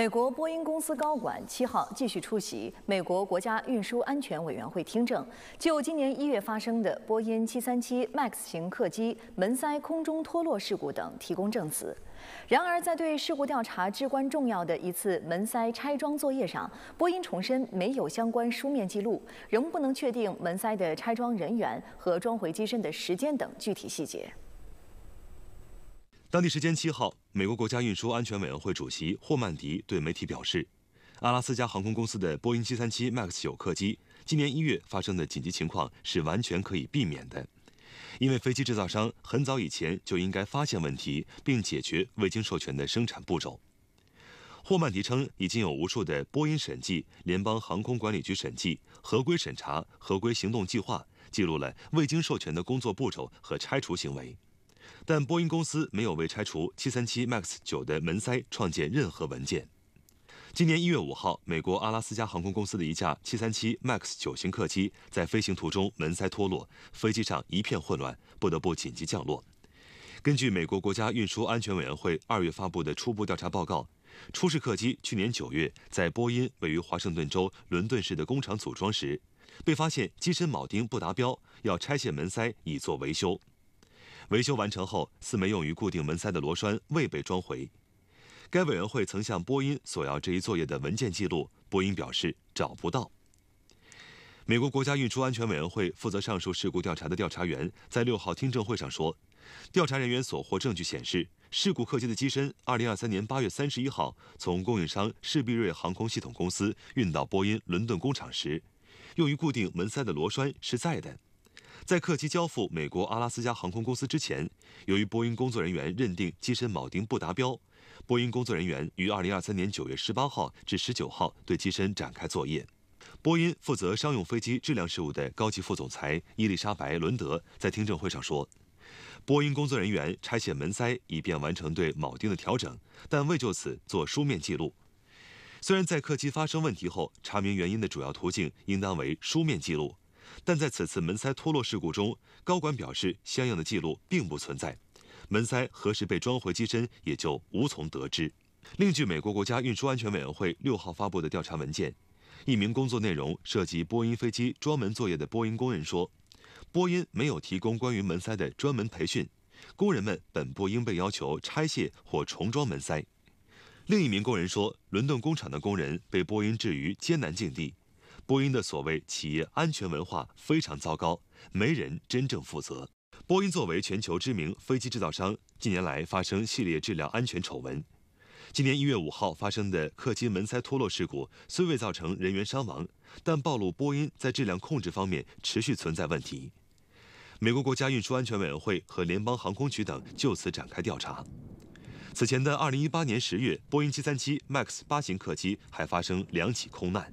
美国波音公司高管七号继续出席美国国家运输安全委员会听证，就今年一月发生的波音七三七 MAX 型客机门塞空中脱落事故等提供证词。然而，在对事故调查至关重要的一次门塞拆装作业上，波音重申没有相关书面记录，仍不能确定门塞的拆装人员和装回机身的时间等具体细节。当地时间七号，美国国家运输安全委员会主席霍曼迪对媒体表示，阿拉斯加航空公司的波音七三七 MAX 九客机今年一月发生的紧急情况是完全可以避免的，因为飞机制造商很早以前就应该发现问题并解决未经授权的生产步骤。霍曼迪称，已经有无数的波音审计、联邦航空管理局审计、合规审查、合规行动计划记录了未经授权的工作步骤和拆除行为。但波音公司没有为拆除737 Max 9的门塞创建任何文件。今年1月5号，美国阿拉斯加航空公司的一架737 Max 9型客机在飞行途中门塞脱落，飞机上一片混乱，不得不紧急降落。根据美国国家运输安全委员会二月发布的初步调查报告，出事客机去年九月在波音位于华盛顿州伦敦市的工厂组装时，被发现机身铆钉不达标，要拆卸门塞以做维修。维修完成后，四枚用于固定门塞的螺栓未被装回。该委员会曾向波音索要这一作业的文件记录，波音表示找不到。美国国家运输安全委员会负责上述事故调查的调查员在六号听证会上说，调查人员所获证据显示，事故客机的机身，二零二三年八月三十一号从供应商士必瑞航空系统公司运到波音伦敦工厂时，用于固定门塞的螺栓是在的。在客机交付美国阿拉斯加航空公司之前，由于波音工作人员认定机身铆钉不达标，波音工作人员于二零二三年九月十八号至十九号对机身展开作业。波音负责商用飞机质量事务的高级副总裁伊丽莎白·伦德在听证会上说：“波音工作人员拆卸门塞以便完成对铆钉的调整，但未就此做书面记录。虽然在客机发生问题后查明原因的主要途径应当为书面记录。”但在此次门塞脱落事故中，高管表示相应的记录并不存在，门塞何时被装回机身也就无从得知。另据美国国家运输安全委员会六号发布的调查文件，一名工作内容涉及波音飞机专门作业的波音工人说，波音没有提供关于门塞的专门培训，工人们本不应被要求拆卸或重装门塞。另一名工人说，伦敦工厂的工人被波音置于艰难境地。波音的所谓企业安全文化非常糟糕，没人真正负责。波音作为全球知名飞机制造商，近年来发生系列质量安全丑闻。今年一月五号发生的客机门塞脱落事故虽未造成人员伤亡，但暴露波音在质量控制方面持续存在问题。美国国家运输安全委员会和联邦航空局等就此展开调查。此前的二零一八年十月，波音七三七 MAX 八型客机还发生两起空难。